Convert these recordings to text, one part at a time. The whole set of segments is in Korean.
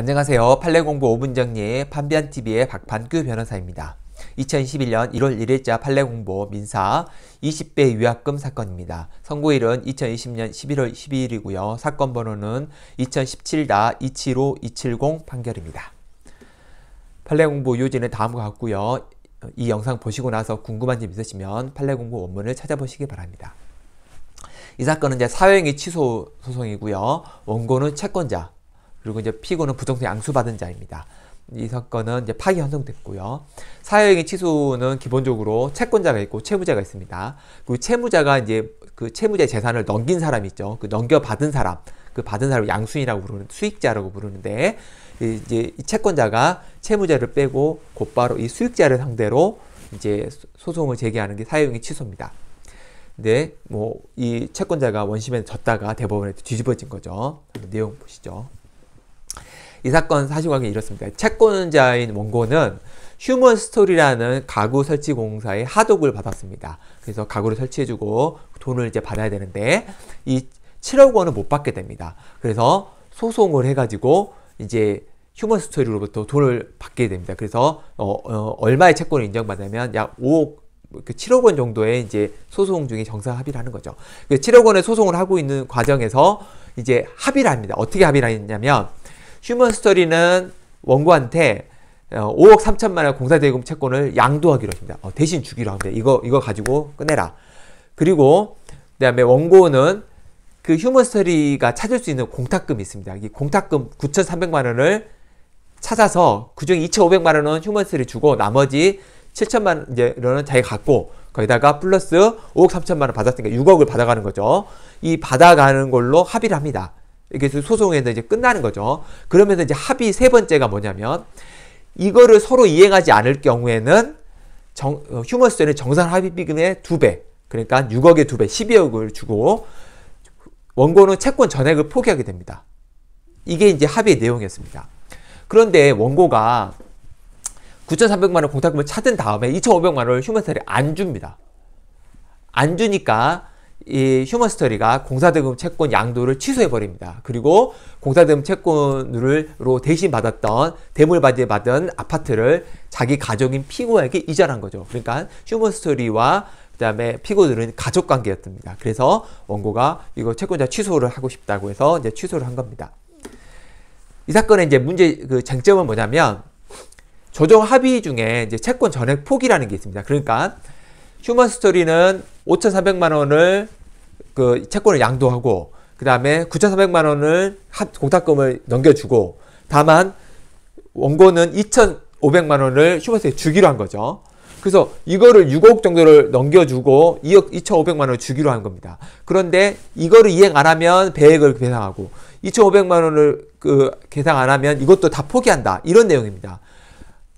안녕하세요. 판례공부 5분 정리 판변TV의 박판규 변호사입니다. 2021년 1월 1일자 판례공보 민사 20배 위약금 사건입니다. 선고일은 2020년 11월 12일이고요. 사건 번호는 2017-275-270 판결입니다. 판례공부 요지는 다음과 같고요. 이 영상 보시고 나서 궁금한 점 있으시면 판례공부 원문을 찾아보시기 바랍니다. 이 사건은 이제 사회행위 취소 소송이고요. 원고는 채권자, 그리고 이제 피고는 부정소 양수받은 자입니다. 이 사건은 이제 파기 형성됐고요. 사형의 취소는 기본적으로 채권자가 있고 채무자가 있습니다. 그 채무자가 이제 그 채무자의 재산을 넘긴 사람 있죠. 그 넘겨받은 사람, 그 받은 사람 양수인이라고 부르는 수익자라고 부르는데 이제 이 채권자가 채무자를 빼고 곧바로 이 수익자를 상대로 이제 소송을 제기하는 게 사형의 취소입니다. 근데 뭐이 채권자가 원심에 졌다가 대법원에 뒤집어진 거죠. 그 내용 보시죠. 이 사건 사실관계는 이렇습니다. 채권자인 원고는 휴먼 스토리라는 가구 설치 공사의 하도급을 받았습니다. 그래서 가구를 설치해주고 돈을 이제 받아야 되는데 이 7억 원을 못 받게 됩니다. 그래서 소송을 해가지고 이제 휴먼 스토리로부터 돈을 받게 됩니다. 그래서 어, 어, 얼마의 채권을 인정받냐면 약 5억 그 7억 원 정도의 이제 소송 중에 정상 합의를 하는 거죠. 그 7억 원의 소송을 하고 있는 과정에서 이제 합의를 합니다. 어떻게 합의를 했냐면 휴먼 스토리는 원고한테 5억 어, 3천만 원 공사 대금 채권을 양도하기로 합니다. 어, 대신 주기로 합니다. 이거 이거 가지고 끝내라. 그리고 그다음에 원고는 그 휴먼 스토리가 찾을 수 있는 공탁금이 있습니다. 이 공탁금 9,300만 원을 찾아서 그중 2,500만 원은 휴먼 스토리 주고 나머지 7천만 원은 자기 갖고 거기다가 플러스 5억 3천만 원 받았으니까 6억을 받아가는 거죠. 이 받아가는 걸로 합의를 합니다. 이게 소송에서 이제 끝나는 거죠. 그러면서 이제 합의 세 번째가 뭐냐면 이거를 서로 이행하지 않을 경우에는 정, 어, 휴먼스는 정산 합의금의두 배, 그러니까 6억의 두 배, 12억을 주고 원고는 채권 전액을 포기하게 됩니다. 이게 이제 합의의 내용이었습니다. 그런데 원고가 9,300만 원 공탁금을 찾은 다음에 2,500만 원을 휴먼스를안 줍니다. 안 주니까 이 휴먼스토리가 공사대금 채권 양도를 취소해버립니다. 그리고 공사대금 채권으로 대신 받았던 대물받이 받은 아파트를 자기 가족인 피고에게 이전한 거죠. 그러니까 휴먼스토리와 그 다음에 피고들은 가족 관계였습니다. 그래서 원고가 이거 채권자 취소를 하고 싶다고 해서 이제 취소를 한 겁니다. 이 사건의 이제 문제 그 쟁점은 뭐냐면 조정 합의 중에 이제 채권 전액 포기라는 게 있습니다. 그러니까 휴먼 스토리는 5,400만 원을 그 채권을 양도하고 그 다음에 9,400만 원을 공탁금을 넘겨주고 다만 원고는 2,500만 원을 휴먼스에 주기로 한 거죠. 그래서 이거를 6억 정도를 넘겨주고 2억 2,500만 원을 주기로 한 겁니다. 그런데 이거를 이행 안 하면 배액을 배상하고 2,500만 원을 그 계상 안 하면 이것도 다 포기한다. 이런 내용입니다.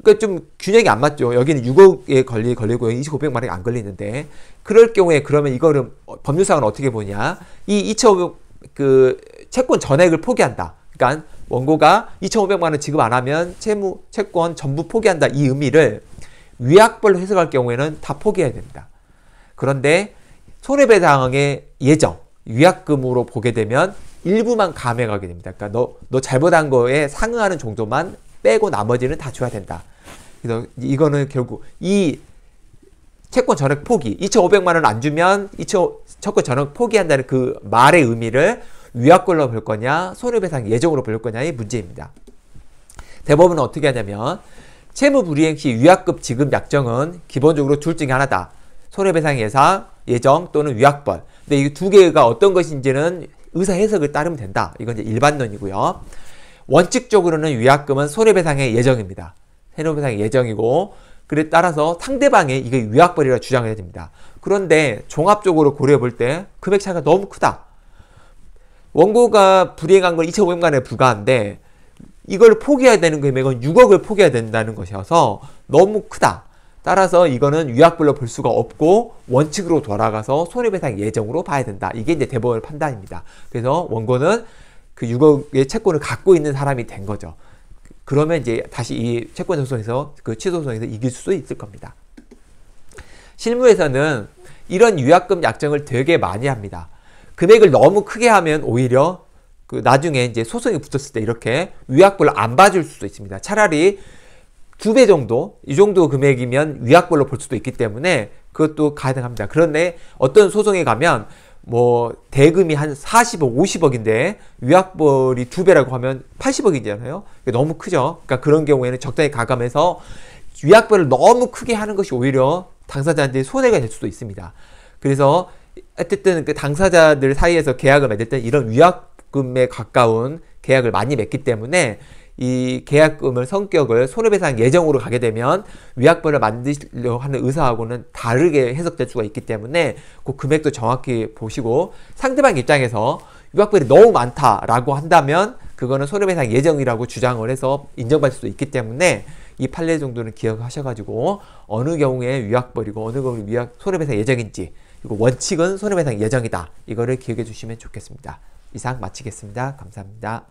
그러니까 좀 균형이 안 맞죠. 여기는 6억에 걸리, 걸리고 2,500만 원이 안 걸리는데 그럴 경우에 그러면 이거를 법률상은 어떻게 보냐? 이 2,500, 그 채권 전액을 포기한다. 그러니까 원고가 2,500만 원 지급 안 하면 채무 채권 전부 포기한다 이 의미를 위약별로 해석할 경우에는 다 포기해야 됩니다. 그런데 손해배상의 예정 위약금으로 보게 되면 일부만 감액하게 됩니다. 그러니까 너 너 잘못한 거에 상응하는 정도만 빼고 나머지는 다 줘야 된다. 이거는 결국 이 채권 전액 포기, 2,500만 원 안 주면 2,000, 채권 전액 포기한다는 그 말의 의미를 위약금으로 볼 거냐, 손해배상 예정으로 볼 거냐의 문제입니다. 대법원은 어떻게 하냐면 채무불이행 시 위약급 지급 약정은 기본적으로 둘 중에 하나다. 손해배상 예상, 예정 또는 위약벌. 근데 이 두 개가 어떤 것인지는 의사 해석을 따르면 된다. 이건 이제 일반론이고요. 원칙적으로는 위약금은 손해배상의 예정입니다. 새로운상의 예정이고 그에 따라서 상대방의 이거 위약벌이라 주장해야 됩니다. 그런데 종합적으로 고려해 볼 때 금액 차이가 너무 크다. 원고가 불이행한 건 2,500만에 불과한데 이걸 포기해야 되는 금액은 6억을 포기해야 된다는 것이어서 너무 크다. 따라서 이거는 위약불로 볼 수가 없고 원칙으로 돌아가서 손해배상 예정으로 봐야 된다. 이게 이제 대법원의 판단입니다. 그래서 원고는 그 6억의 채권을 갖고 있는 사람이 된 거죠. 그러면 이제 다시 이 채권 소송에서 그 취소 소송에서 이길 수도 있을 겁니다. 실무에서는 이런 유약금 약정을 되게 많이 합니다. 금액을 너무 크게 하면 오히려 그 나중에 이제 소송이 붙었을 때 이렇게 위약벌로 안 봐줄 수도 있습니다. 차라리 두 배 정도 이 정도 금액이면 위약벌로 볼 수도 있기 때문에 그것도 가능합니다. 그런데 어떤 소송에 가면 뭐 대금이 한 40억, 50억인데 위약벌이 두 배라고 하면 80억이잖아요. 너무 크죠. 그러니까 그런 경우에는 적당히 가감해서 위약벌을 너무 크게 하는 것이 오히려 당사자한테 손해가 될 수도 있습니다. 그래서 어쨌든 그 당사자들 사이에서 계약을 맺을 때 이런 위약금에 가까운 계약을 많이 맺기 때문에 이 계약금을 성격을 손해배상 예정으로 가게 되면 위약벌을 만드려 하는 의사하고는 다르게 해석될 수가 있기 때문에 그 금액도 정확히 보시고 상대방 입장에서 위약벌이 너무 많다라고 한다면 그거는 손해배상 예정이라고 주장을 해서 인정받을 수도 있기 때문에 이 판례 정도는 기억하셔가지고 어느 경우에 위약벌이고 어느 경우에 위약 손해배상 예정인지 그리고 원칙은 손해배상 예정이다 이거를 기억해 주시면 좋겠습니다. 이상 마치겠습니다. 감사합니다.